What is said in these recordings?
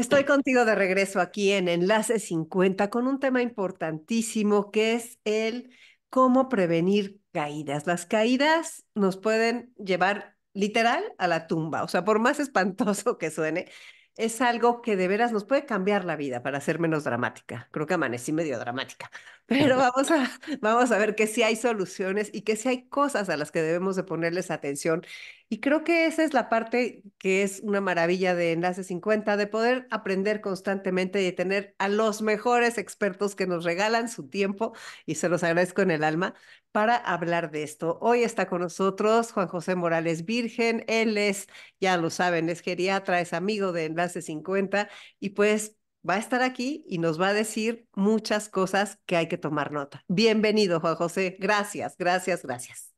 Estoy contigo de regreso aquí en Enlace 50 con un tema importantísimo que es el cómo prevenir caídas. Las caídas nos pueden llevar literal a la tumba, o sea, por más espantoso que suene, es algo que de veras nos puede cambiar la vida para ser menos dramática. Creo que amanecí medio dramática, pero vamos a, vamos a ver que sí hay soluciones y que sí hay cosas a las que debemos de ponerles atención y creo que esa es la parte que es una maravilla de Enlace 50, de poder aprender constantemente y de tener a los mejores expertos que nos regalan su tiempo, y se los agradezco en el alma, para hablar de esto. Hoy está con nosotros Juan José Morales Virgen, él es, ya lo saben, es geriatra, es amigo de Enlace 50, y pues va a estar aquí y nos va a decir muchas cosas que hay que tomar nota. Bienvenido, Juan José, gracias, gracias, gracias.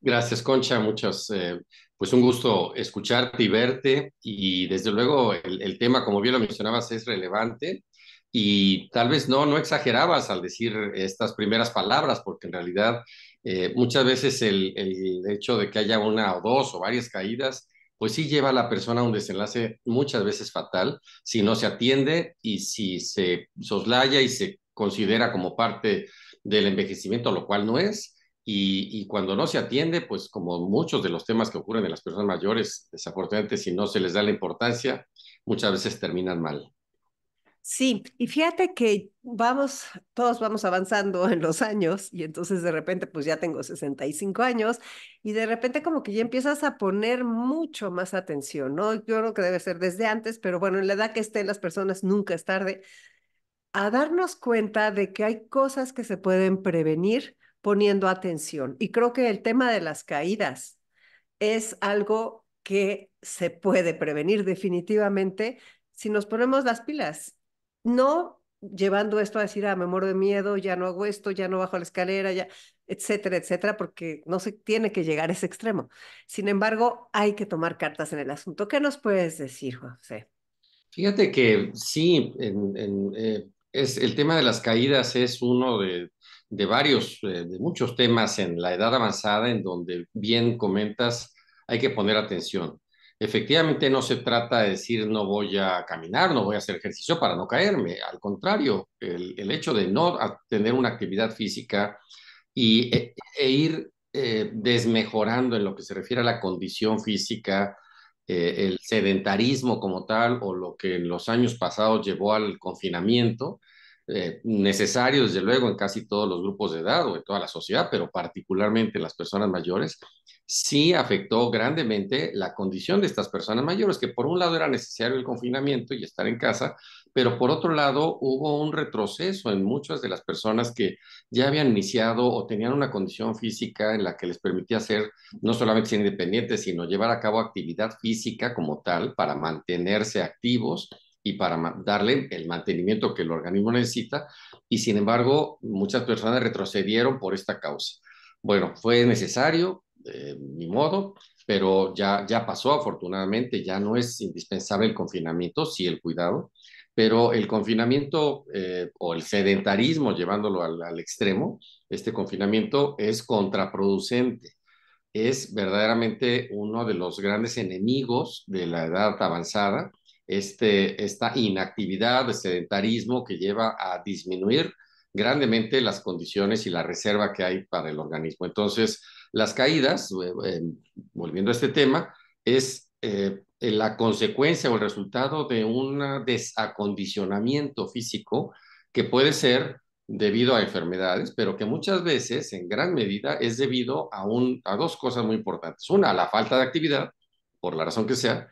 Gracias, Concha. Muchas, eh, pues un gusto escucharte y verte. Y desde luego el, tema, como bien lo mencionabas, es relevante. Y tal vez no, no exagerabas al decir estas primeras palabras, porque en realidad eh, muchas veces el, el hecho de que haya una o dos o varias caídas, pues sí lleva a la persona a un desenlace muchas veces fatal si no se atiende y si se soslaya y se considera como parte del envejecimiento, lo cual no es y, cuando no se atiende, pues como muchos de los temas que ocurren en las personas mayores, desafortunadamente si no se les da la importancia, muchas veces terminan mal. Sí, y fíjate que vamos, todos vamos avanzando en los años y entonces de repente pues ya tengo 65 años y de repente como que ya empiezas a poner mucho más atención, ¿no? Yo creo que debe ser desde antes, pero bueno, en la edad que estén las personas nunca es tarde a darnos cuenta de que hay cosas que se pueden prevenir poniendo atención. Y creo que el tema de las caídas es algo que se puede prevenir definitivamente si nos ponemos las pilas. No llevando esto a decir, a ah, me de miedo, ya no hago esto, ya no bajo la escalera, ya, etcétera, etcétera, porque no se tiene que llegar a ese extremo. Sin embargo, hay que tomar cartas en el asunto. ¿Qué nos puedes decir, José? Fíjate que sí, eh, es, el tema de las caídas es uno de de varios, eh, de muchos temas en la edad avanzada, en donde bien comentas, hay que poner atención. Efectivamente, no se trata de decir no voy a caminar, no voy a hacer ejercicio para no caerme. Al contrario, el, hecho de no tener una actividad física e, e, ir eh, desmejorando en lo que se refiere a la condición física, eh, el sedentarismo como tal, o lo que en los años pasados llevó al confinamiento, eh, necesario, desde luego, en casi todos los grupos de edad o en toda la sociedad, pero particularmente en las personas mayores, sí afectó grandemente la condición de estas personas mayores, que por un lado era necesario el confinamiento y estar en casa, pero por otro lado hubo un retroceso en muchas de las personas que ya habían iniciado o tenían una condición física en la que les permitía ser no solamente ser independientes, sino llevar a cabo actividad física como tal para mantenerse activos y para darle el mantenimiento que el organismo necesita, y sin embargo muchas personas retrocedieron por esta causa. Bueno, fue necesario, eh, ni modo, pero ya, ya pasó afortunadamente, ya no es indispensable el confinamiento, sí el cuidado, pero el confinamiento eh, o el sedentarismo, llevándolo al extremo, este confinamiento es contraproducente es verdaderamente uno de los grandes enemigos de la edad avanzada este, esta inactividad, sedentarismo que lleva a disminuir grandemente las condiciones y la reserva que hay para el organismo. Entonces, las caídas, eh, eh, volviendo a este tema, es eh, la consecuencia o el resultado de un desacondicionamiento físico que puede ser debido a enfermedades, pero que muchas veces, en gran medida, es debido a, a dos cosas muy importantes. Una, a la falta de actividad, por la razón que sea,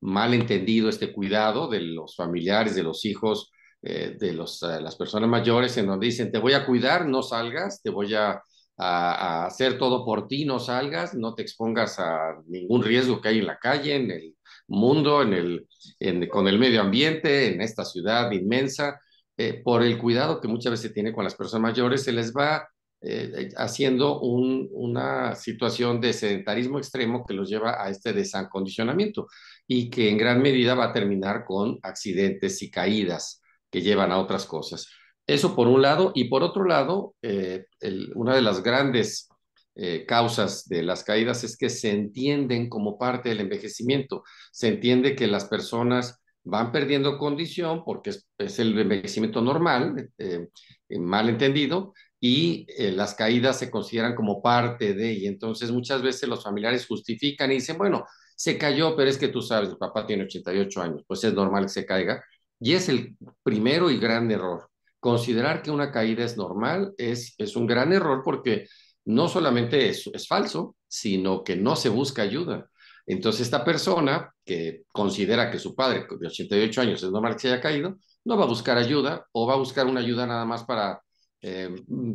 mal entendido este cuidado de los familiares, de los hijos, eh, de eh, las personas mayores, en donde dicen, te voy a cuidar, no salgas, te voy a, hacer todo por ti, no salgas, no te expongas a ningún riesgo que hay en la calle, en el mundo, en el, con el medio ambiente, en esta ciudad inmensa. Eh, por el cuidado que muchas veces se tiene con las personas mayores, se les va haciendo una situación de sedentarismo extremo que los lleva a este desacondicionamiento y que en gran medida va a terminar con accidentes y caídas que llevan a otras cosas. Eso por un lado, y por otro lado, eh, una de las grandes eh, causas de las caídas es que se entienden como parte del envejecimiento. Se entiende que las personas van perdiendo condición porque es, el envejecimiento normal, eh, mal entendido, y las caídas se consideran como parte de, y entonces muchas veces los familiares justifican y dicen, bueno, se cayó, pero es que tú sabes, el papá tiene 88 años, pues es normal que se caiga. Y es el primero y gran error. Considerar que una caída es normal es, es un gran error porque no solamente es, falso, sino que no se busca ayuda. Entonces, esta persona que considera que su padre de 88 años es normal que se haya caído, no va a buscar ayuda o va a buscar una ayuda nada más para eh, mm,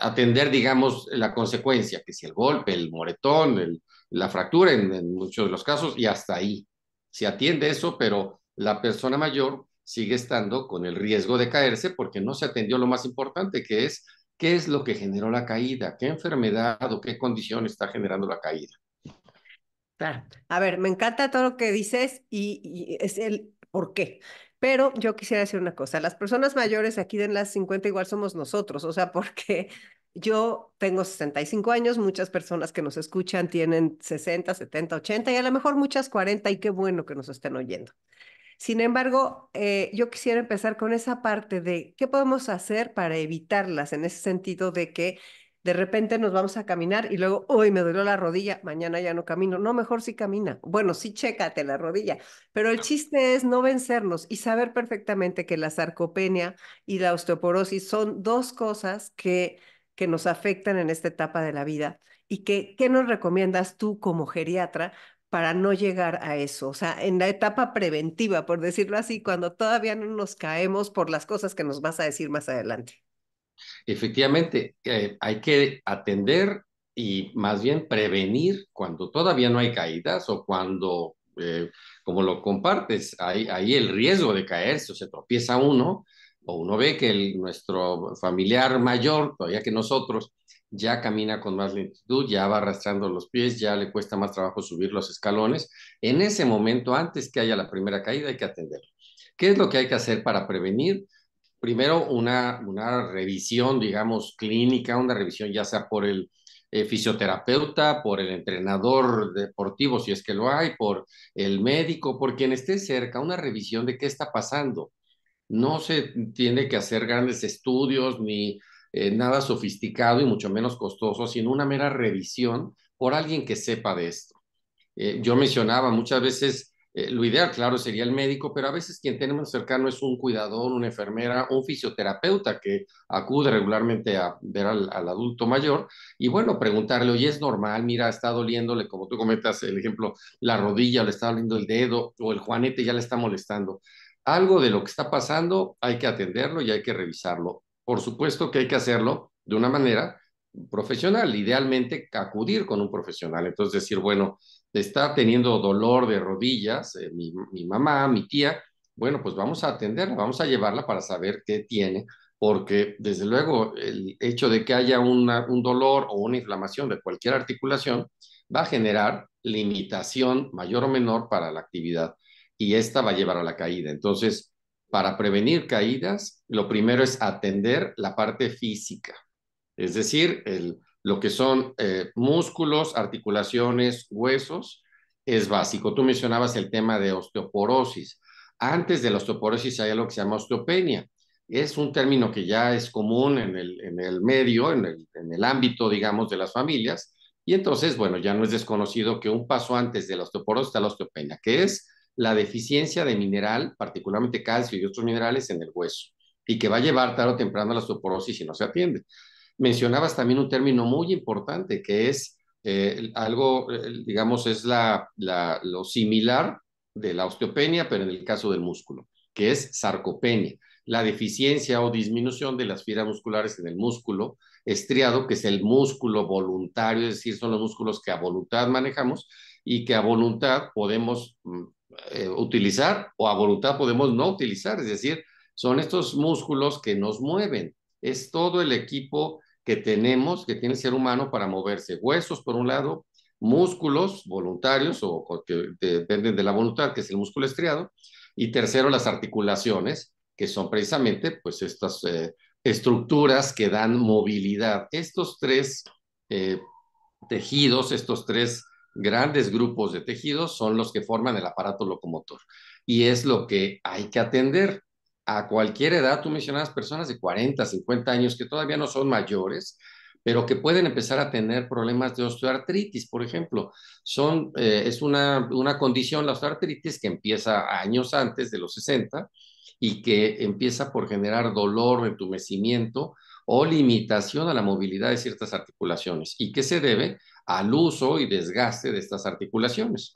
atender, digamos, la consecuencia, que si el golpe, el moretón, el, la fractura en, muchos de los casos y hasta ahí. Se atiende eso, pero la persona mayor sigue estando con el riesgo de caerse porque no se atendió lo más importante, que es qué es lo que generó la caída, qué enfermedad o qué condición está generando la caída. A ver, me encanta todo lo que dices y, es el por qué. Pero yo quisiera decir una cosa, las personas mayores aquí de las 50 igual somos nosotros, o sea, porque yo tengo 65 años, muchas personas que nos escuchan tienen 60, 70, 80 y a lo mejor muchas 40 y qué bueno que nos estén oyendo. Sin embargo, eh, yo quisiera empezar con esa parte de qué podemos hacer para evitarlas, en ese sentido de que de repente nos vamos a caminar y luego, hoy me dolió la rodilla, mañana ya no camino. No, mejor si camina. Bueno, sí chécate la rodilla, pero el chiste es no vencernos y saber perfectamente que la sarcopenia y la osteoporosis son dos cosas que que nos afectan en esta etapa de la vida y qué nos recomiendas tú como geriatra para no llegar a eso, o sea, en la etapa preventiva, por decirlo así, cuando todavía no nos caemos por las cosas que nos vas a decir más adelante. Efectivamente, eh, hay que atender y más bien prevenir cuando todavía no hay caídas o cuando, eh, como lo compartes, hay, hay, el riesgo de caerse o se tropieza uno, o uno ve que nuestro familiar mayor, todavía que nosotros, ya camina con más lentitud, ya va arrastrando los pies, ya le cuesta más trabajo subir los escalones. En ese momento, antes que haya la primera caída, hay que atenderlo. ¿Qué es lo que hay que hacer para prevenir? Primero, una, revisión, digamos, clínica, una revisión ya sea por el eh, fisioterapeuta, por el entrenador deportivo, si es que lo hay, por el médico, por quien esté cerca, una revisión de qué está pasando no se tiene que hacer grandes estudios ni eh, nada sofisticado y mucho menos costoso, sino una mera revisión por alguien que sepa de esto. Eh, yo mencionaba muchas veces, eh, lo ideal, claro, sería el médico, pero a veces quien tenemos cercano es un cuidador, una enfermera, un fisioterapeuta que acude regularmente a ver al, adulto mayor y bueno, preguntarle, oye, es normal, mira, está doliéndole, como tú comentas, el ejemplo, la rodilla, le está doliendo el dedo o el juanete ya le está molestando algo de lo que está pasando hay que atenderlo y hay que revisarlo. Por supuesto que hay que hacerlo de una manera profesional, idealmente acudir con un profesional. Entonces decir, bueno, está teniendo dolor de rodillas eh, mi, mamá, mi tía, bueno, pues vamos a atenderla, vamos a llevarla para saber qué tiene, porque desde luego el hecho de que haya un dolor o una inflamación de cualquier articulación va a generar limitación mayor o menor para la actividad y esta va a llevar a la caída. Entonces, para prevenir caídas, lo primero es atender la parte física, es decir, lo que son eh, músculos, articulaciones, huesos, es básico. Tú mencionabas el tema de osteoporosis. Antes de la osteoporosis hay lo que se llama osteopenia. Es un término que ya es común en el, medio, en el, en el ámbito, digamos, de las familias. Y entonces, bueno, ya no es desconocido que un paso antes de la osteoporosis está la osteopenia, que es la deficiencia de mineral, particularmente calcio y otros minerales en el hueso, y que va a llevar tarde o temprano a la osteoporosis si no se atiende. Mencionabas también un término muy importante que es eh, algo, digamos, es la, lo similar de la osteopenia, pero en el caso del músculo, que es sarcopenia, la deficiencia o disminución de las fibras musculares en el músculo estriado, que es el músculo voluntario, es decir, son los músculos que a voluntad manejamos y que a voluntad podemos mm, eh, utilizar o a voluntad podemos no utilizar, es decir, son estos músculos que nos mueven, es todo el equipo que tenemos, que tiene el ser humano para moverse, huesos por un lado, músculos voluntarios o, que dependen de la voluntad, que es el músculo estriado, y tercero las articulaciones, que son precisamente pues estas eh, estructuras que dan movilidad. Estos tres eh, tejidos, estos tres grandes grupos de tejidos son los que forman el aparato locomotor. Y es lo que hay que atender. A cualquier edad, tú mencionabas personas de 40, 50 años que todavía no son mayores, pero que pueden empezar a tener problemas de osteoartritis, por ejemplo. Son, eh, es una, una condición, la osteoartritis, que empieza años antes de los 60 y que empieza por generar dolor, entumecimiento o limitación a la movilidad de ciertas articulaciones. ¿Y qué se debe? al uso y desgaste de estas articulaciones.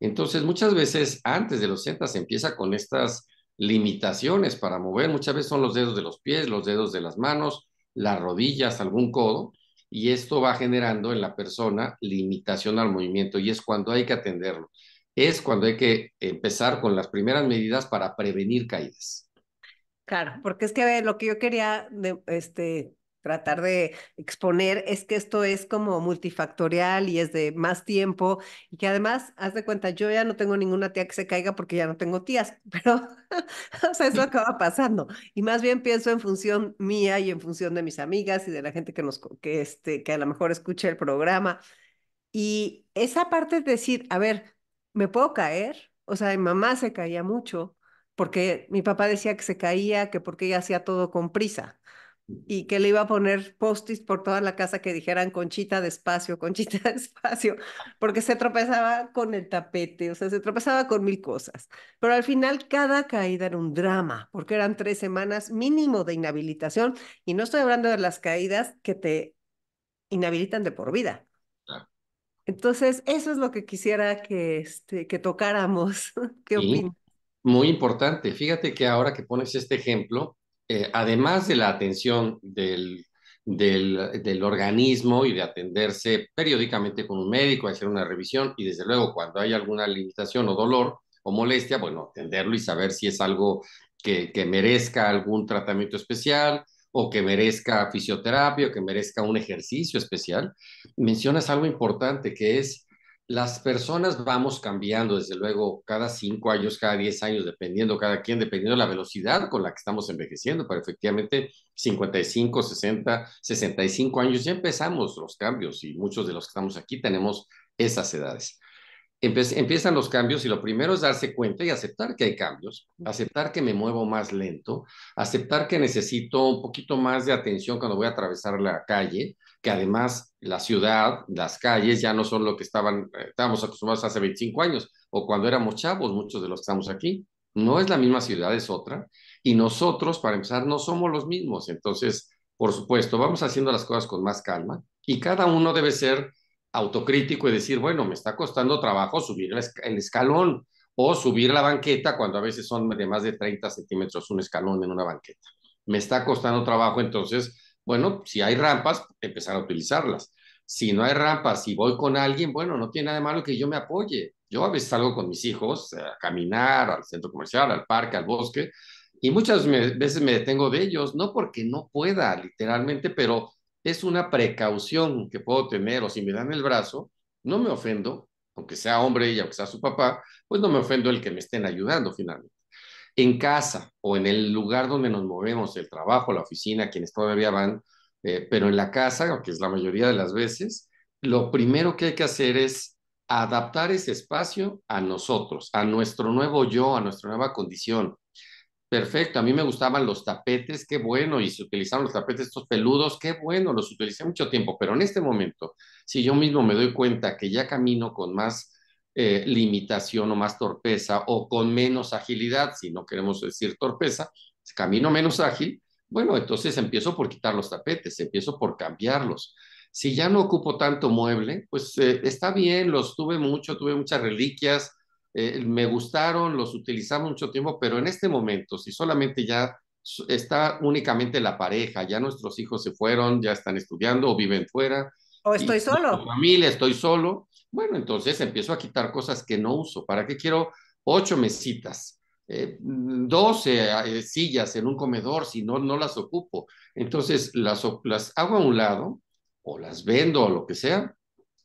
Entonces, muchas veces antes de los 60 se empieza con estas limitaciones para mover. Muchas veces son los dedos de los pies, los dedos de las manos, las rodillas, algún codo, y esto va generando en la persona limitación al movimiento y es cuando hay que atenderlo. Es cuando hay que empezar con las primeras medidas para prevenir caídas. Claro, porque es que lo que yo quería este, tratar de exponer es que esto es como multifactorial y es de más tiempo y que además, haz de cuenta, yo ya no tengo ninguna tía que se caiga porque ya no tengo tías, pero o sea, eso acaba pasando y más bien pienso en función mía y en función de mis amigas y de la gente que nos que este que a lo mejor escuche el programa y esa parte es decir, a ver, me puedo caer, o sea, mi mamá se caía mucho porque mi papá decía que se caía, que porque ella hacía todo con prisa, y que le iba a poner postis por toda la casa que dijeran Conchita despacio, Conchita despacio, porque se tropezaba con el tapete, o sea, se tropezaba con mil cosas. Pero al final cada caída era un drama, porque eran tres semanas mínimo de inhabilitación y no estoy hablando de las caídas que te inhabilitan de por vida. Entonces, eso es lo que quisiera que, este, que tocáramos. Muy importante. Fíjate que ahora que pones este ejemplo, eh, además de la atención del, organismo y de atenderse periódicamente con un médico, hacer una revisión y desde luego cuando hay alguna limitación o dolor o molestia, bueno, atenderlo y saber si es algo que, que merezca algún tratamiento especial o que merezca fisioterapia o que merezca un ejercicio especial, mencionas algo importante que es las personas vamos cambiando, desde luego, cada cinco años, cada diez años, dependiendo cada quien, dependiendo de la velocidad con la que estamos envejeciendo, pero efectivamente 55, 60, 65 años ya empezamos los cambios y muchos de los que estamos aquí tenemos esas edades. empiezan los cambios y lo primero es darse cuenta y aceptar que hay cambios, aceptar que me muevo más lento, aceptar que necesito un poquito más de atención cuando voy a atravesar la calle, que además la ciudad, las calles ya no son lo que estaban, eh, estábamos acostumbrados hace 25 años o cuando éramos chavos, muchos de los que estamos aquí. No es la misma ciudad, es otra. Y nosotros, para empezar, no somos los mismos. Entonces, por supuesto, vamos haciendo las cosas con más calma y cada uno debe ser autocrítico y decir, bueno, me está costando trabajo subir el escalón o subir la banqueta cuando a veces son de más de 30 centímetros un escalón en una banqueta. Me está costando trabajo entonces bueno, si hay rampas, empezar a utilizarlas. Si no hay rampas, y voy con alguien, bueno, no tiene nada de malo que yo me apoye. Yo a veces salgo con mis hijos eh, a caminar al centro comercial, al parque, al bosque, y muchas veces me detengo de ellos, no porque no pueda, literalmente, pero es una precaución que puedo tener, o si me dan el brazo, no me ofendo, aunque sea hombre y aunque sea su papá, pues no me ofendo el que me estén ayudando finalmente en casa o en el lugar donde nos movemos, el trabajo, la oficina, quienes todavía van, eh, pero en la casa, que es la mayoría de las veces, lo primero que hay que hacer es adaptar ese espacio a nosotros, a nuestro nuevo yo, a nuestra nueva condición. Perfecto, a mí me gustaban los tapetes, qué bueno, y se utilizaron los tapetes estos peludos, qué bueno, los utilicé mucho tiempo, pero en este momento, si yo mismo me doy cuenta que ya camino con más eh, limitación o más torpeza o con menos agilidad, si no queremos decir torpeza, camino menos ágil, bueno, entonces empiezo por quitar los tapetes, empiezo por cambiarlos. Si ya no ocupo tanto mueble, pues eh, está bien, los tuve mucho, tuve muchas reliquias, eh, me gustaron, los utilizamos mucho tiempo, pero en este momento, si solamente ya está únicamente la pareja, ya nuestros hijos se fueron, ya están estudiando o viven fuera. O estoy solo. Familia, estoy solo. Bueno, entonces empiezo a quitar cosas que no uso. ¿Para qué quiero ocho mesitas? Eh, mm, doce ah, eh, sillas en un comedor si no, no las ocupo. Entonces las, las hago a un lado o las vendo o lo que sea,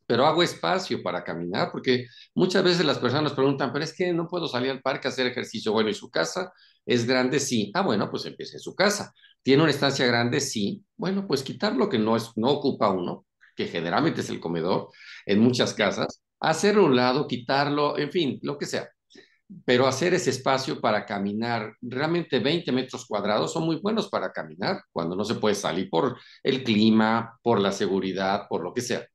pero hago espacio para caminar porque muchas veces las personas preguntan, pero es que no puedo salir al parque a hacer ejercicio. Bueno, ¿y su casa es grande? Sí. Ah, bueno, pues empiece en su casa. ¿Tiene una estancia grande? Sí. Bueno, pues quitar lo que no, es, no ocupa uno que generalmente es el comedor en muchas casas, hacer un lado, quitarlo, en fin, lo que sea. Pero hacer ese espacio para caminar, realmente 20 metros cuadrados son muy buenos para caminar cuando no se puede salir por el clima, por la seguridad, por lo que sea.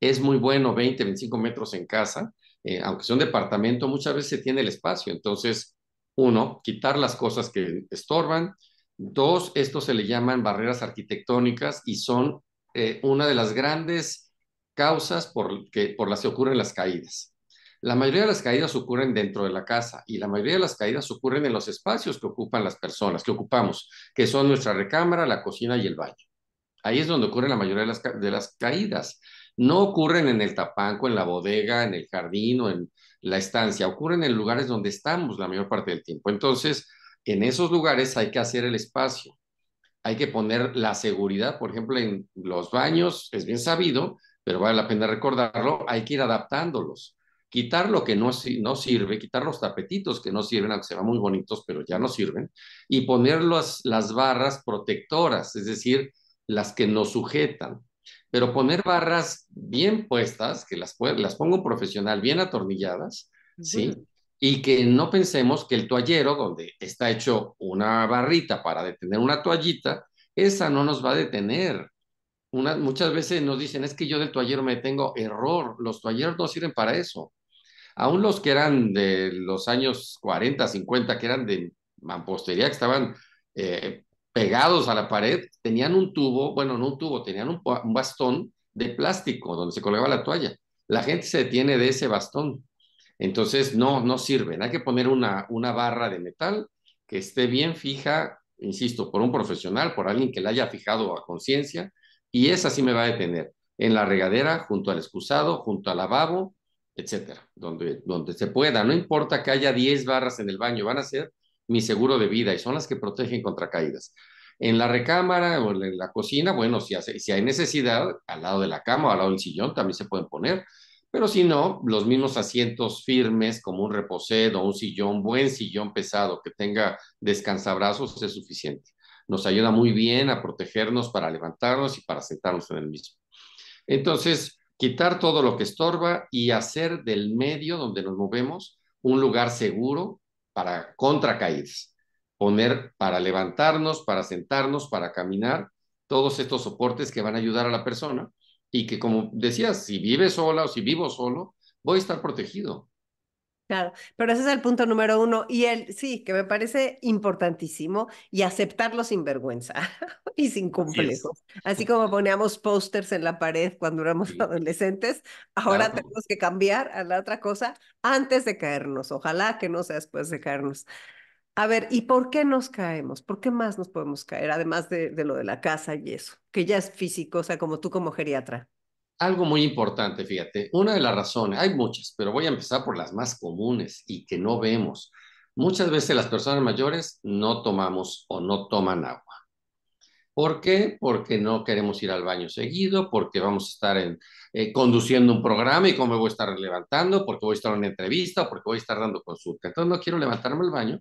Es muy bueno 20, 25 metros en casa, eh, aunque sea un departamento, muchas veces se tiene el espacio. Entonces, uno, quitar las cosas que estorban. Dos, esto se le llaman barreras arquitectónicas y son eh, una de las grandes causas por, las que ocurren las caídas. La mayoría de las caídas ocurren dentro de la casa y la mayoría de las caídas ocurren en los espacios que ocupan las personas, que ocupamos, que son nuestra recámara, la cocina y el baño. Ahí es donde ocurren la mayoría de las, de las caídas. No ocurren en el tapanco, en la bodega, en el jardín o en la estancia, ocurren en lugares donde estamos la mayor parte del tiempo. Entonces, en esos lugares hay que hacer el espacio hay que poner la seguridad, por ejemplo, en los baños, es bien sabido, pero vale la pena recordarlo, hay que ir adaptándolos. Quitar lo que no, no sirve, quitar los tapetitos que no sirven, aunque se van muy bonitos, pero ya no sirven, y poner las, barras protectoras, es decir, las que nos sujetan. Pero poner barras bien puestas, que las, las pongo un profesional, bien atornilladas, ¿sí? y que no pensemos que el toallero, donde está hecho una barrita para detener una toallita, esa no nos va a detener. muchas veces nos dicen, es que yo del toallero me tengo error, los toalleros no sirven para eso. Aún los que eran de los años 40, 50, que eran de mampostería, que estaban eh, pegados a la pared, tenían un tubo, bueno, no un tubo, tenían un, un bastón de plástico donde se colgaba la toalla. La gente se detiene de ese bastón entonces, no, no sirven. Hay que poner una, barra de metal que esté bien fija, insisto, por un profesional, por alguien que la haya fijado a conciencia, y esa sí me va a detener en la regadera, junto al excusado, junto al lavabo, etcétera, donde, donde se pueda. No importa que haya 10 barras en el baño, van a ser mi seguro de vida y son las que protegen contra caídas. En la recámara o en la cocina, bueno, si, si hay necesidad, al lado de la cama o al lado del sillón también se pueden poner, pero si no, los mismos asientos firmes, como un reposedo, un sillón, buen sillón pesado que tenga descansabrazos, es suficiente. Nos ayuda muy bien a protegernos para levantarnos y para sentarnos en el mismo. Entonces, quitar todo lo que estorba y hacer del medio donde nos movemos un lugar seguro para contracaídas. Poner para levantarnos, para sentarnos, para caminar, todos estos soportes que van a ayudar a la persona y que como decías, si vive sola o si vivo solo, voy a estar protegido. Claro, pero ese es el punto número uno. Y el sí, que me parece importantísimo, y aceptarlo sin vergüenza y sin complejo. Así, como poníamos pósters en la pared cuando éramos adolescentes, ahora tenemos que cambiar a la otra cosa antes de caernos. Ojalá que no sea después de caernos. A ver, ¿y por qué nos caemos? ¿Por qué más nos podemos caer? Además de, lo de la casa y eso, que ya es físico, o sea, como tú como geriatra. Algo muy importante, fíjate, una de las razones, hay muchas, pero voy a empezar por las más comunes y que no vemos. Muchas veces las personas mayores no tomamos o no toman agua. ¿Por qué? Porque no queremos ir al baño seguido, porque vamos a estar en, eh, conduciendo un programa y cómo me voy a estar levantando, porque voy a estar en una entrevista, porque voy a estar dando consulta. Entonces no quiero levantarme al baño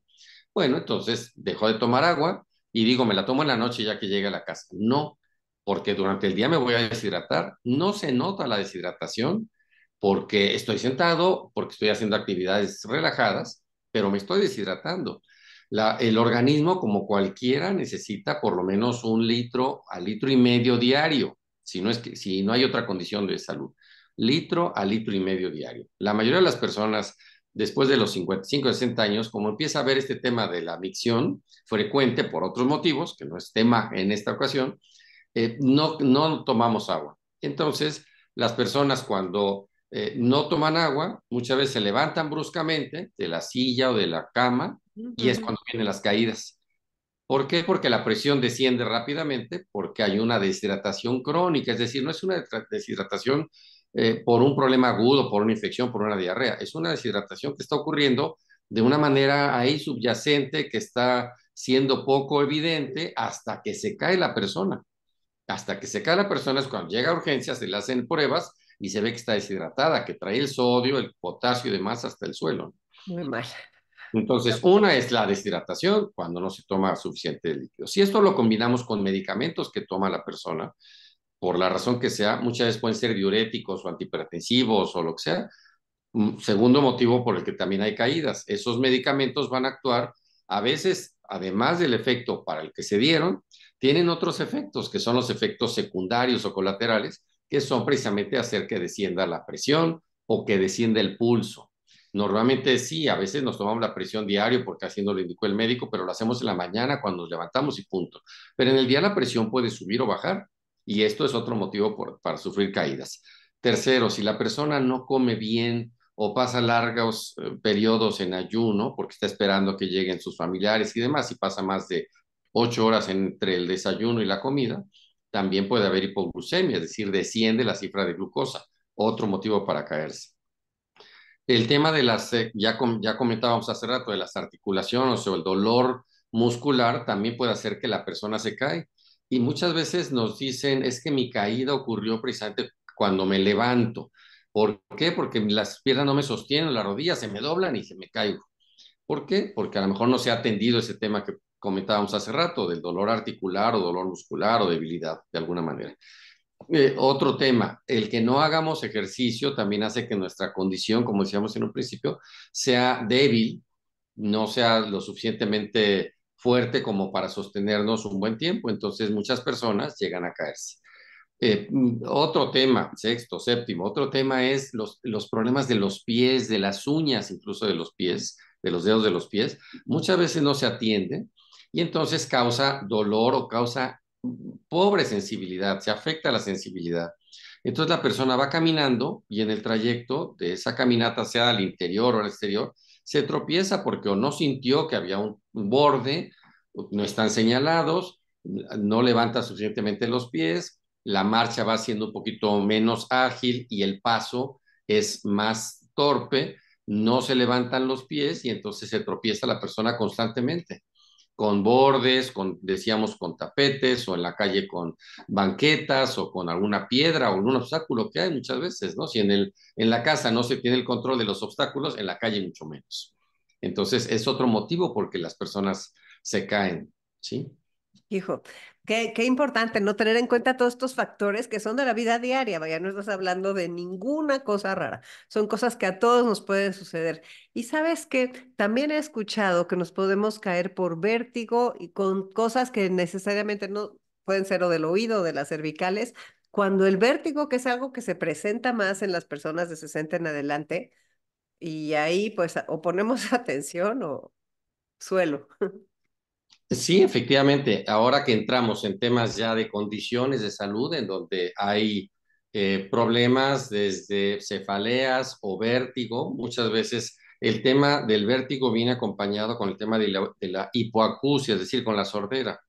bueno, entonces dejo de tomar agua y digo, me la tomo en la noche ya que llegue a la casa. No, porque durante el día me voy a deshidratar. No se nota la deshidratación porque estoy sentado, porque estoy haciendo actividades relajadas, pero me estoy deshidratando. el organismo, como cualquiera, necesita por lo menos un litro a litro y medio diario, si no, es que, si no hay otra condición de salud. Litro a litro y medio diario. La mayoría de las personas después de los 55, 60 años, como empieza a ver este tema de la adicción frecuente por otros motivos, que no es tema en esta ocasión, eh, no, no tomamos agua. Entonces, las personas cuando eh, no toman agua, muchas veces se levantan bruscamente de la silla o de la cama y es cuando vienen las caídas. ¿Por qué? Porque la presión desciende rápidamente porque hay una deshidratación crónica, es decir, no es una deshidratación eh, por un problema agudo, por una infección, por una diarrea. Es una deshidratación que está ocurriendo de una manera ahí subyacente que está siendo poco evidente hasta que se cae la persona. Hasta que se cae la persona es cuando llega a urgencias, se le hacen pruebas y se ve que está deshidratada, que trae el sodio, el potasio y demás hasta el suelo. Muy mal. Entonces, una es la deshidratación cuando no se toma suficiente líquido. Si esto lo combinamos con medicamentos que toma la persona, por la razón que sea, muchas veces pueden ser diuréticos o antihipertensivos o lo que sea. Mm, segundo motivo por el que también hay caídas. Esos medicamentos van a actuar a veces, además del efecto para el que se dieron, tienen otros efectos, que son los efectos secundarios o colaterales, que son precisamente hacer que descienda la presión o que descienda el pulso. Normalmente sí, a veces nos tomamos la presión diario porque así nos lo indicó el médico, pero lo hacemos en la mañana cuando nos levantamos y punto. Pero en el día la presión puede subir o bajar y esto es otro motivo para sufrir caídas. Tercero, si la persona no come bien o pasa largos eh, periodos en ayuno porque está esperando que lleguen sus familiares y demás, y pasa más de ocho horas entre el desayuno y la comida, también puede haber hipoglucemia, es decir, desciende la cifra de glucosa, otro motivo para caerse. El tema de las, eh, ya, ya comentábamos hace rato, de las articulaciones o el dolor muscular también puede hacer que la persona se cae. Y muchas veces nos dicen, es que mi caída ocurrió precisamente cuando me levanto. ¿Por qué? Porque las piernas no me sostienen, las rodillas se me doblan y se me caigo. ¿Por qué? Porque a lo mejor no se ha atendido ese tema que comentábamos hace rato, del dolor articular o dolor muscular o debilidad, de alguna manera. Eh, otro tema, el que no hagamos ejercicio también hace que nuestra condición, como decíamos en un principio, sea débil, no sea lo suficientemente fuerte como para sostenernos un buen tiempo. Entonces muchas personas llegan a caerse. Eh, mm, otro tema, sexto, séptimo, otro tema es los, los problemas de los pies, de las uñas, incluso de los pies, de los dedos de los pies. Muchas veces no se atienden y entonces causa dolor o causa pobre sensibilidad, se afecta la sensibilidad. Entonces la persona va caminando y en el trayecto de esa caminata, sea al interior o al exterior, se tropieza porque no sintió que había un, un borde, no están señalados, no levanta suficientemente los pies, la marcha va siendo un poquito menos ágil y el paso es más torpe, no se levantan los pies y entonces se tropieza la persona constantemente con bordes, con, decíamos, con tapetes o en la calle con banquetas o con alguna piedra o un obstáculo que hay muchas veces, ¿no? Si en, el, en la casa no se tiene el control de los obstáculos, en la calle mucho menos. Entonces es otro motivo porque las personas se caen, ¿sí? Hijo, qué, importante no tener en cuenta todos estos factores que son de la vida diaria, vaya, no estás hablando de ninguna cosa rara, son cosas que a todos nos pueden suceder. Y sabes que también he escuchado que nos podemos caer por vértigo y con cosas que necesariamente no pueden ser o del oído o de las cervicales, cuando el vértigo, que es algo que se presenta más en las personas de 60 en adelante, y ahí pues o ponemos atención o suelo. Sí, efectivamente. Ahora que entramos en temas ya de condiciones de salud, en donde hay eh, problemas desde cefaleas o vértigo, muchas veces el tema del vértigo viene acompañado con el tema de la, hipoacusia, es decir, con la sordera.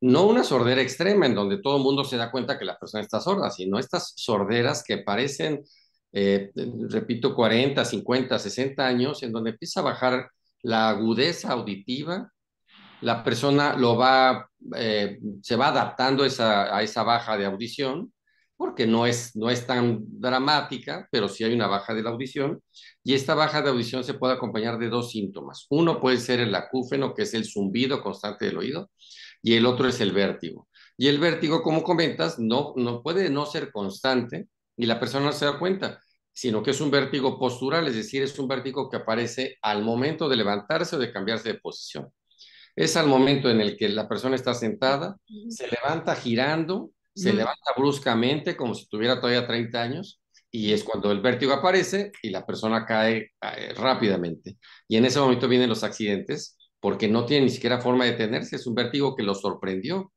No una sordera extrema en donde todo el mundo se da cuenta que la persona está sorda, sino estas sorderas que parecen, eh, repito, 40, 50, 60 años, en donde empieza a bajar la agudeza auditiva, la persona va, eh, se va adaptando a esa baja de audición, porque no es, no es tan dramática, pero sí hay una baja de la audición, y esta baja de audición se puede acompañar de dos síntomas. Uno puede ser el acúfeno, que es el zumbido constante del oído, y el otro es el vértigo. Y el vértigo, como comentas, no, no puede no ser constante y la persona no se da cuenta, sino que es un vértigo postural, es decir, es un vértigo que aparece al momento de levantarse o de cambiarse de posición. Es al momento en el que la persona está sentada, se levanta girando, se levanta bruscamente como si tuviera todavía 30 años y es cuando el vértigo aparece y la persona cae, eh, rápidamente. Y en ese momento vienen los accidentes porque no tiene ni siquiera forma de detenerse, es un vértigo que lo sorprendió.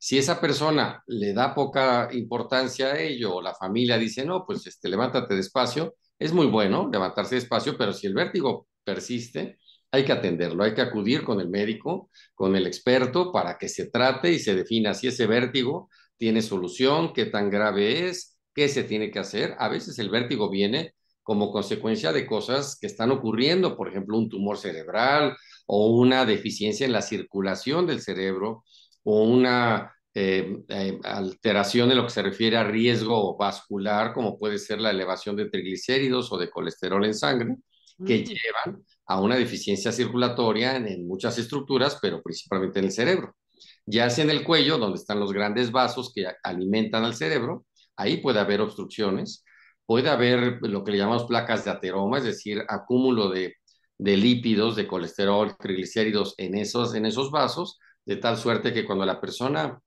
Si esa persona le da poca importancia a ello o la familia dice, no, pues este, levántate despacio, es muy bueno levantarse despacio, pero si el vértigo persiste, hay que atenderlo, hay que acudir con el médico, con el experto, para que se trate y se defina si ese vértigo tiene solución, qué tan grave es, qué se tiene que hacer. A veces el vértigo viene como consecuencia de cosas que están ocurriendo, por ejemplo, un tumor cerebral o una deficiencia en la circulación del cerebro o una eh, eh, alteración en lo que se refiere a riesgo vascular, como puede ser la elevación de triglicéridos o de colesterol en sangre que mm. llevan a una deficiencia circulatoria en, muchas estructuras, pero principalmente en el cerebro. Ya sea en el cuello, donde están los grandes vasos que alimentan al cerebro, ahí puede haber obstrucciones, puede haber lo que le llamamos placas de ateroma, es decir, acúmulo de, lípidos, de colesterol, triglicéridos en esos, en esos vasos, de tal suerte que cuando la persona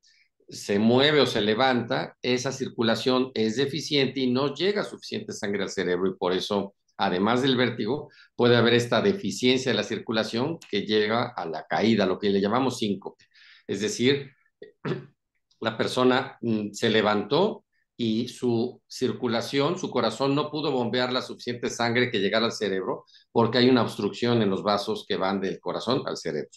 se mueve o se levanta, esa circulación es deficiente y no llega suficiente sangre al cerebro y por eso además del vértigo, puede haber esta deficiencia de la circulación que llega a la caída, lo que le llamamos síncope. Es decir, la persona mm, se levantó y su circulación, su corazón no pudo bombear la suficiente sangre que llegara al cerebro porque hay una obstrucción en los vasos que van del corazón al cerebro.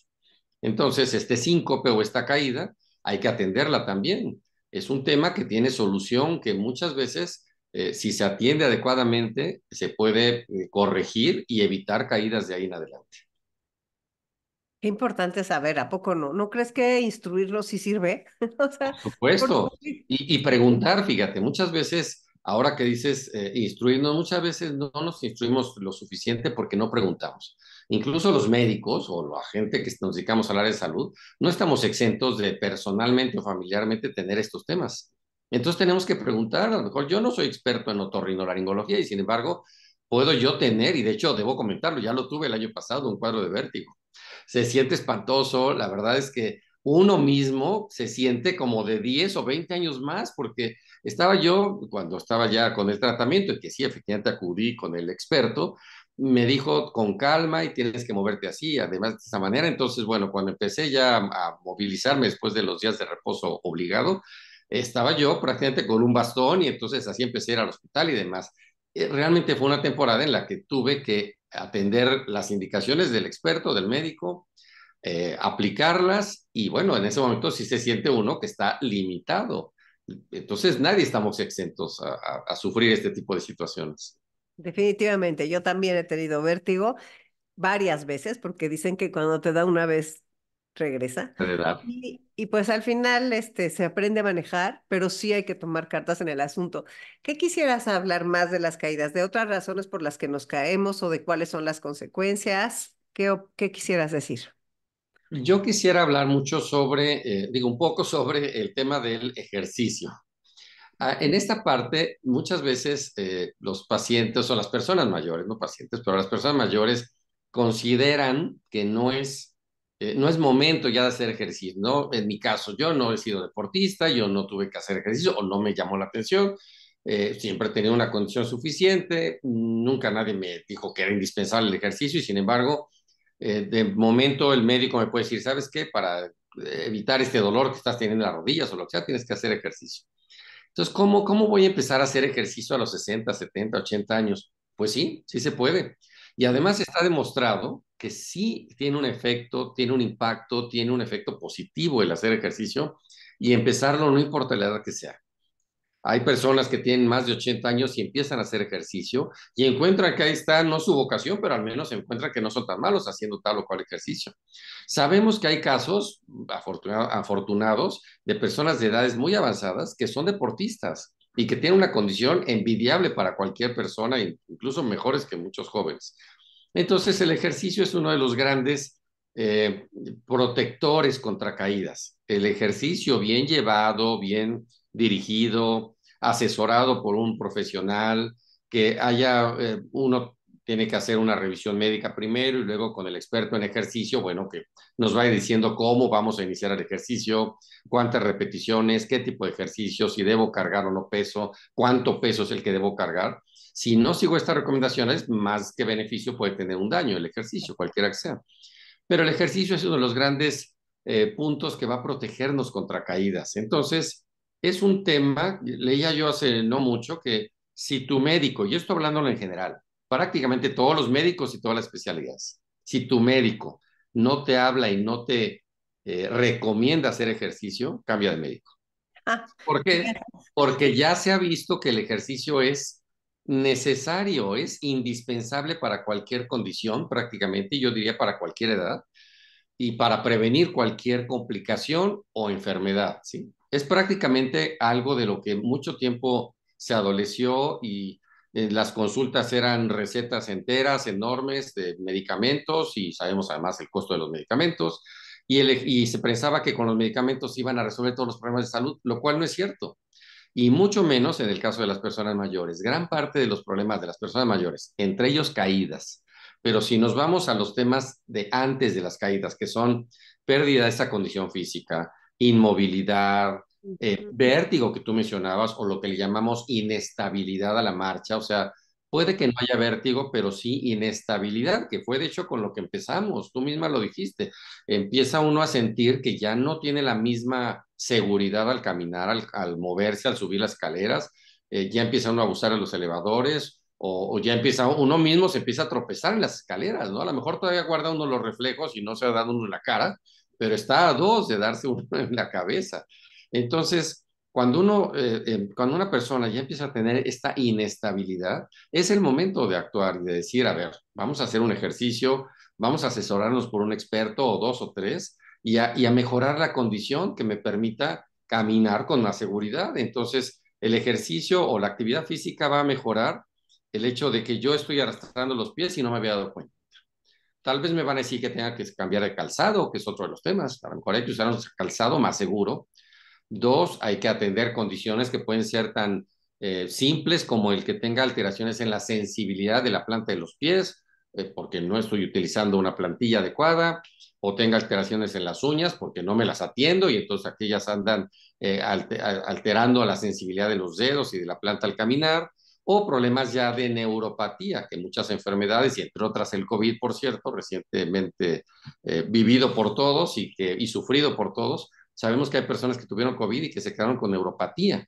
Entonces, este síncope o esta caída hay que atenderla también. Es un tema que tiene solución que muchas veces eh, si se atiende adecuadamente, se puede eh, corregir y evitar caídas de ahí en adelante. Qué importante saber, ¿a poco no? ¿No crees que instruirlo sí sirve? por supuesto. Y, preguntar, fíjate, muchas veces, ahora que dices eh, instruirnos, muchas veces no nos instruimos lo suficiente porque no preguntamos. Incluso los médicos o la gente que nos dedicamos a hablar de salud, no estamos exentos de personalmente o familiarmente tener estos temas. Entonces tenemos que preguntar, a lo mejor yo no soy experto en otorrinolaringología y sin embargo puedo yo tener, y de hecho debo comentarlo, ya lo tuve el año pasado, un cuadro de vértigo. Se siente espantoso, la verdad es que uno mismo se siente como de 10 o 20 años más, porque estaba yo, cuando estaba ya con el tratamiento, y que sí, efectivamente acudí con el experto, me dijo con calma y tienes que moverte así, además de esa manera. Entonces, bueno, cuando empecé ya a movilizarme después de los días de reposo obligado, estaba yo prácticamente con un bastón y entonces así empecé a ir al hospital y demás. Eh, realmente fue una temporada en la que tuve que atender las indicaciones del experto, del médico, eh, aplicarlas y bueno, en ese momento sí se siente uno que está limitado. Entonces nadie estamos exentos a sufrir este tipo de situaciones. Definitivamente, yo también he tenido vértigo varias veces porque dicen que cuando te da una vez regresa. Y, pues al final este, se aprende a manejar, pero sí hay que tomar cartas en el asunto. ¿Qué quisieras hablar más de las caídas? ¿De otras razones por las que nos caemos o de cuáles son las consecuencias? ¿Qué, quisieras decir? Yo quisiera hablar mucho sobre, eh, digo, un poco sobre el tema del ejercicio. Ah, en esta parte, muchas veces eh, los pacientes o las personas mayores, no pacientes, pero las personas mayores consideran que no es eh, no es momento ya de hacer ejercicio, ¿no? En mi caso, yo no he sido deportista, yo no tuve que hacer ejercicio o no me llamó la atención, eh, siempre he tenido una condición suficiente, nunca nadie me dijo que era indispensable el ejercicio y sin embargo, eh, de momento el médico me puede decir, ¿sabes qué? Para evitar este dolor que estás teniendo en las rodillas o lo que sea, tienes que hacer ejercicio. Entonces, ¿cómo, ¿cómo voy a empezar a hacer ejercicio a los 60, 70, 80 años? Pues sí, sí se puede. Y además está demostrado que sí tiene un efecto, tiene un impacto, tiene un efecto positivo el hacer ejercicio y empezarlo no importa la edad que sea. Hay personas que tienen más de 80 años y empiezan a hacer ejercicio y encuentran que ahí está no su vocación, pero al menos encuentran que no son tan malos haciendo tal o cual ejercicio. Sabemos que hay casos afortunados de personas de edades muy avanzadas que son deportistas y que tiene una condición envidiable para cualquier persona, incluso mejores que muchos jóvenes. Entonces, el ejercicio es uno de los grandes eh, protectores contra caídas. El ejercicio bien llevado, bien dirigido, asesorado por un profesional, que haya eh, uno tiene que hacer una revisión médica primero y luego con el experto en ejercicio, bueno, que nos vaya diciendo cómo vamos a iniciar el ejercicio, cuántas repeticiones, qué tipo de ejercicio, si debo cargar o no peso, cuánto peso es el que debo cargar. Si no sigo estas recomendaciones, más que beneficio puede tener un daño el ejercicio, cualquiera que sea. Pero el ejercicio es uno de los grandes eh, puntos que va a protegernos contra caídas. Entonces, es un tema, leía yo hace no mucho, que si tu médico, y esto hablando en general, prácticamente todos los médicos y todas las especialidades. Si tu médico no te habla y no te eh, recomienda hacer ejercicio, cambia de médico. Ah, ¿Por qué? Porque ya se ha visto que el ejercicio es necesario, es indispensable para cualquier condición prácticamente, yo diría para cualquier edad, y para prevenir cualquier complicación o enfermedad, ¿sí? Es prácticamente algo de lo que mucho tiempo se adoleció y eh, las consultas eran recetas enteras, enormes, de medicamentos, y sabemos además el costo de los medicamentos, y, el, y se pensaba que con los medicamentos iban a resolver todos los problemas de salud, lo cual no es cierto y mucho menos en el caso de las personas mayores. Gran parte de los problemas de las personas mayores, entre ellos caídas, pero si nos vamos a los temas de antes de las caídas, que son pérdida de esa condición física, inmovilidad, eh, vértigo que tú mencionabas o lo que le llamamos inestabilidad a la marcha, o sea, puede que no haya vértigo, pero sí inestabilidad, que fue de hecho con lo que empezamos, tú misma lo dijiste, empieza uno a sentir que ya no tiene la misma seguridad al caminar, al, moverse, al subir las escaleras, eh, ya empieza uno a abusar de los elevadores. O, ya empieza, uno mismo se empieza a tropezar en las escaleras, ¿no? A lo mejor todavía guarda uno los reflejos y no se ha dado uno en la cara, pero está a dos de darse uno en la cabeza. Entonces, cuando, uno, eh, eh, cuando una persona ya empieza a tener esta inestabilidad, es el momento de actuar, de decir, a ver, vamos a hacer un ejercicio, vamos a asesorarnos por un experto o dos o tres y a, mejorar la condición que me permita caminar con más seguridad. Entonces, el ejercicio o la actividad física va a mejorar el hecho de que yo estoy arrastrando los pies y no me había dado cuenta. Tal vez me van a decir que tenga que cambiar de calzado, que es otro de los temas. A lo mejor hay que usar un calzado más seguro, Dos, hay que atender condiciones que pueden ser tan eh, simples como el que tenga alteraciones en la sensibilidad de la planta de los pies, eh, porque no estoy utilizando una plantilla adecuada, o tenga alteraciones en las uñas, porque no me las atiendo y entonces aquellas andan eh, alterando la sensibilidad de los dedos y de la planta al caminar, o problemas ya de neuropatía, que muchas enfermedades, y entre otras el COVID, por cierto, recientemente vivido por todos y sufrido por todos, Sabemos que hay personas que tuvieron COVID y que se quedaron con neuropatía.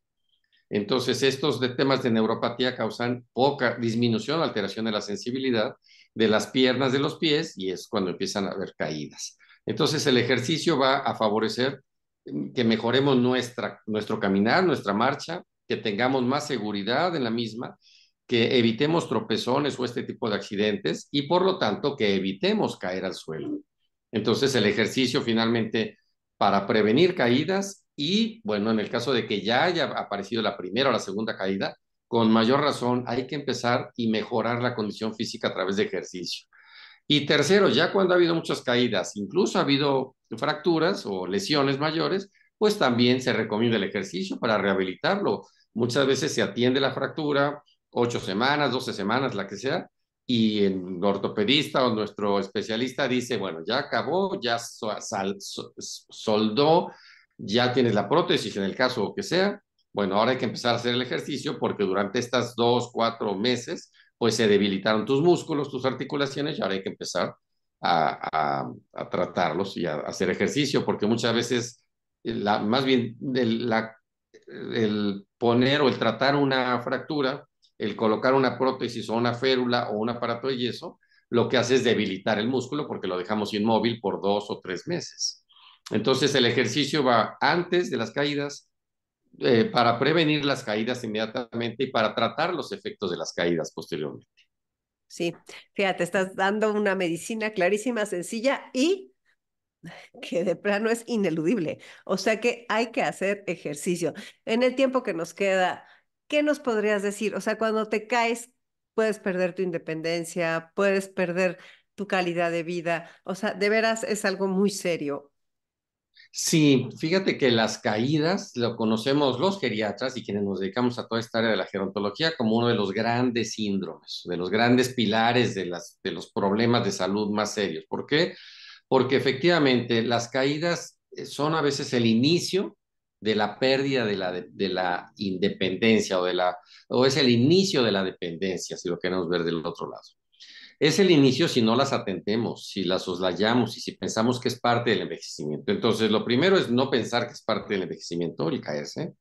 Entonces, estos de temas de neuropatía causan poca disminución, alteración de la sensibilidad de las piernas, de los pies, y es cuando empiezan a haber caídas. Entonces, el ejercicio va a favorecer mm, que mejoremos nuestra, nuestro caminar, nuestra marcha, que tengamos más seguridad en la misma, que evitemos tropezones o este tipo de accidentes y por lo tanto que evitemos caer al suelo. Entonces el ejercicio finalmente para prevenir caídas y, bueno, en el caso de que ya haya aparecido la primera o la segunda caída, con mayor razón hay que empezar y mejorar la condición física a través de ejercicio. Y tercero, ya cuando ha habido muchas caídas, incluso ha habido fracturas o lesiones mayores, pues también se recomienda el ejercicio para rehabilitarlo. Muchas veces se atiende la fractura, ocho semanas, doce semanas, la que sea, y el ortopedista o nuestro especialista dice, bueno, ya acabó, ya soldó, ya tienes la prótesis en el caso que sea, bueno, ahora hay que empezar a hacer el ejercicio porque durante estas dos, cuatro meses, pues se debilitaron tus músculos, tus articulaciones y ahora hay que empezar a, tratarlos y a, hacer ejercicio porque muchas veces, la, más bien, la, el poner o el tratar una fractura el colocar una prótesis o una férula o un aparato de yeso, lo que hace es debilitar el músculo porque lo dejamos inmóvil por dos o tres meses. Entonces el ejercicio va antes de las caídas eh, para prevenir las caídas inmediatamente y para tratar los efectos de las caídas posteriormente. Sí, fíjate, estás dando una medicina clarísima, sencilla y que de plano es ineludible. O sea que hay que hacer ejercicio. En el tiempo que nos queda, ¿qué nos podrías decir? O sea, cuando te caes, puedes perder tu independencia, puedes perder tu calidad de vida. O sea, de veras es algo muy serio. Sí, fíjate que las caídas lo conocemos los geriatras y quienes nos dedicamos a toda esta área de la gerontología como uno de los grandes síndromes, de los grandes pilares de, de los problemas de salud más serios. ¿Por qué? Porque efectivamente las caídas eh, son a veces el inicio de la pérdida de la, independencia o, de la, o es el inicio de la dependencia, si lo queremos ver del otro lado. Es el inicio si no las atendemos, si las soslayamos y si pensamos que es parte del envejecimiento. Entonces, lo primero es no pensar que es parte del envejecimiento, y caerse.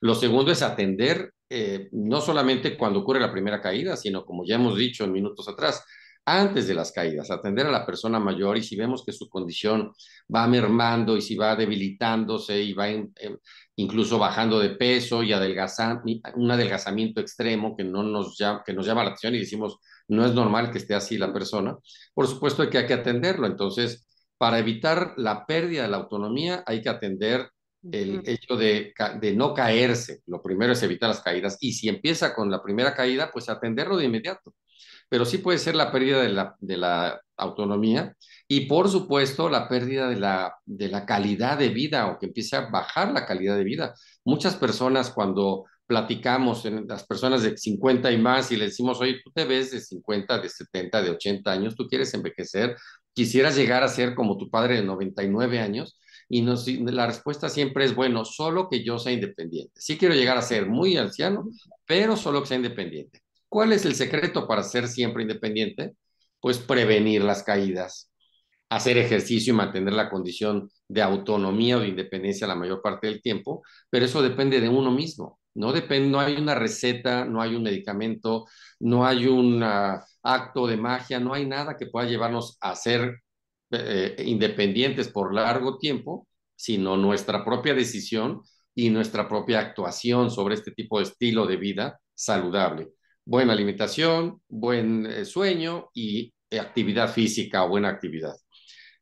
Lo segundo es atender, eh, no solamente cuando ocurre la primera caída, sino como ya hemos dicho en minutos atrás, antes de las caídas, atender a la persona mayor y si vemos que su condición va mermando y si va debilitándose y va eh, incluso bajando de peso y adelgazando, un adelgazamiento extremo que, no nos llama, que nos llama la atención y decimos, no es normal que esté así la persona, por supuesto que hay que atenderlo. Entonces, para evitar la pérdida de la autonomía hay que atender el hecho de, no caerse. Lo primero es evitar las caídas y si empieza con la primera caída, pues atenderlo de inmediato pero sí puede ser la pérdida de la, autonomía y por supuesto la pérdida de la, de la calidad de vida o que empiece a bajar la calidad de vida. Muchas personas cuando platicamos en las personas de 50 y más y le decimos, oye, tú te ves de 50, de 70, de 80 años, tú quieres envejecer, quisieras llegar a ser como tu padre de 99 años, y la respuesta siempre es, bueno, solo que yo sea independiente. Sí quiero llegar a ser muy anciano, pero solo que sea independiente. ¿Cuál es el secreto para ser siempre independiente? Pues prevenir las caídas, hacer ejercicio y mantener la condición de autonomía o de independencia la mayor parte del tiempo, pero eso depende de uno mismo. No, depende, no hay una receta, no hay un medicamento, no hay un ah, acto de magia, no hay nada que pueda llevarnos a ser eh, independientes por largo tiempo, sino nuestra propia decisión y nuestra propia actuación sobre este tipo de estilo de vida saludable buena alimentación, buen eh, sueño y eh, actividad física o buena actividad,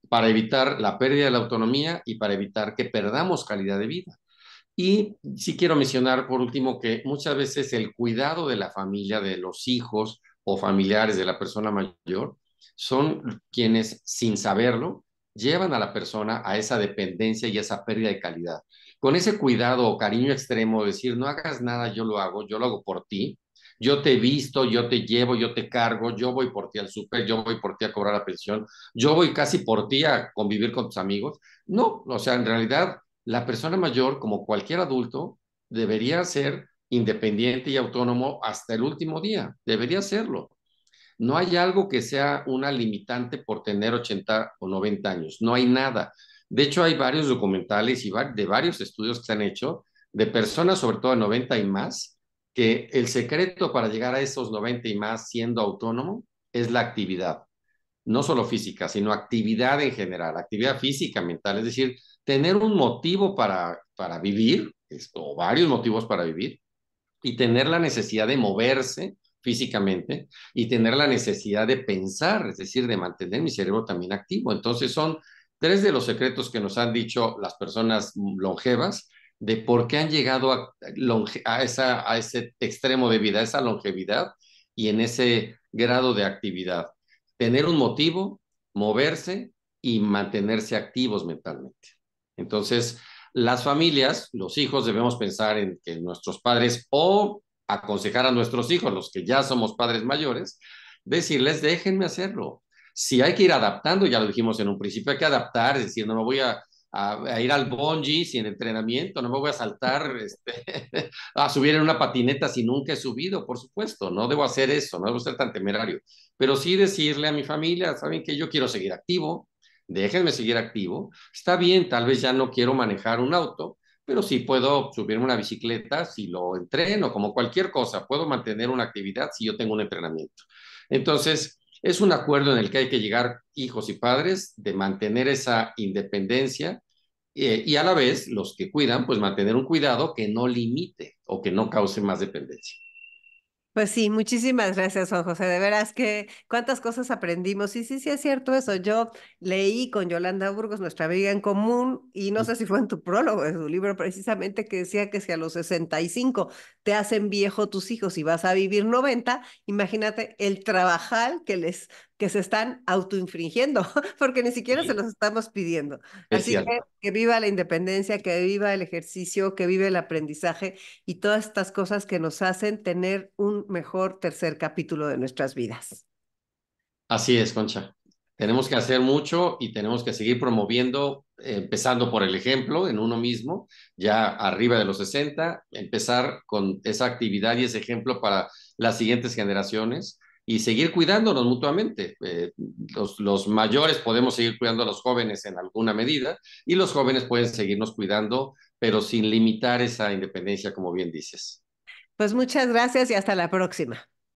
para evitar la pérdida de la autonomía y para evitar que perdamos calidad de vida. Y sí quiero mencionar por último que muchas veces el cuidado de la familia, de los hijos o familiares de la persona mayor, son quienes sin saberlo llevan a la persona a esa dependencia y a esa pérdida de calidad. Con ese cuidado o cariño extremo, de decir, no hagas nada, yo lo hago, yo lo hago por ti, yo te he visto, yo te llevo, yo te cargo, yo voy por ti al súper, yo voy por ti a cobrar la pensión, yo voy casi por ti a convivir con tus amigos. No, o sea, en realidad la persona mayor, como cualquier adulto, debería ser independiente y autónomo hasta el último día, debería serlo. No hay algo que sea una limitante por tener 80 o 90 años, no hay nada. De hecho, hay varios documentales y de varios estudios que se han hecho de personas, sobre todo de 90 y más, que el secreto para llegar a esos 90 y más siendo autónomo es la actividad, no solo física, sino actividad en general, actividad física, mental, es decir, tener un motivo para, para vivir, o varios motivos para vivir, y tener la necesidad de moverse físicamente y tener la necesidad de pensar, es decir, de mantener mi cerebro también activo. Entonces son tres de los secretos que nos han dicho las personas longevas de por qué han llegado a, esa, a ese extremo de vida, a esa longevidad y en ese grado de actividad. Tener un motivo, moverse y mantenerse activos mentalmente. Entonces, las familias, los hijos, debemos pensar en que nuestros padres o aconsejar a nuestros hijos, los que ya somos padres mayores, decirles, déjenme hacerlo. Si hay que ir adaptando, ya lo dijimos en un principio, hay que adaptar, diciendo no me voy a a, ir al bungee sin entrenamiento, no me voy a saltar, este, a subir en una patineta si nunca he subido, por supuesto, no debo hacer eso, no debo ser tan temerario, pero sí decirle a mi familia, saben que yo quiero seguir activo, déjenme seguir activo, está bien, tal vez ya no quiero manejar un auto, pero sí puedo subirme una bicicleta si lo entreno, como cualquier cosa, puedo mantener una actividad si yo tengo un entrenamiento. Entonces, es un acuerdo en el que hay que llegar hijos y padres de mantener esa independencia eh, y a la vez los que cuidan, pues mantener un cuidado que no limite o que no cause más dependencia. Pues sí, muchísimas gracias, Juan José. De veras que cuántas cosas aprendimos. Y sí, sí es cierto eso. Yo leí con Yolanda Burgos, nuestra amiga en común, y no mm. sé si fue en tu prólogo, de su libro precisamente, que decía que si a los 65 te hacen viejo tus hijos y vas a vivir 90, imagínate el trabajal que les que se están autoinfringiendo, porque ni siquiera se los estamos pidiendo. Así que, que viva la independencia, que viva el ejercicio, que viva el aprendizaje y todas estas cosas que nos hacen tener un mejor tercer capítulo de nuestras vidas. Así es, Concha. Tenemos que hacer mucho y tenemos que seguir promoviendo, empezando por el ejemplo en uno mismo, ya arriba de los 60, empezar con esa actividad y ese ejemplo para las siguientes generaciones y seguir cuidándonos mutuamente. Eh, los, los, mayores podemos seguir cuidando a los jóvenes en alguna medida y los jóvenes pueden seguirnos cuidando, pero sin limitar esa independencia, como bien dices. Pues muchas gracias y hasta la próxima.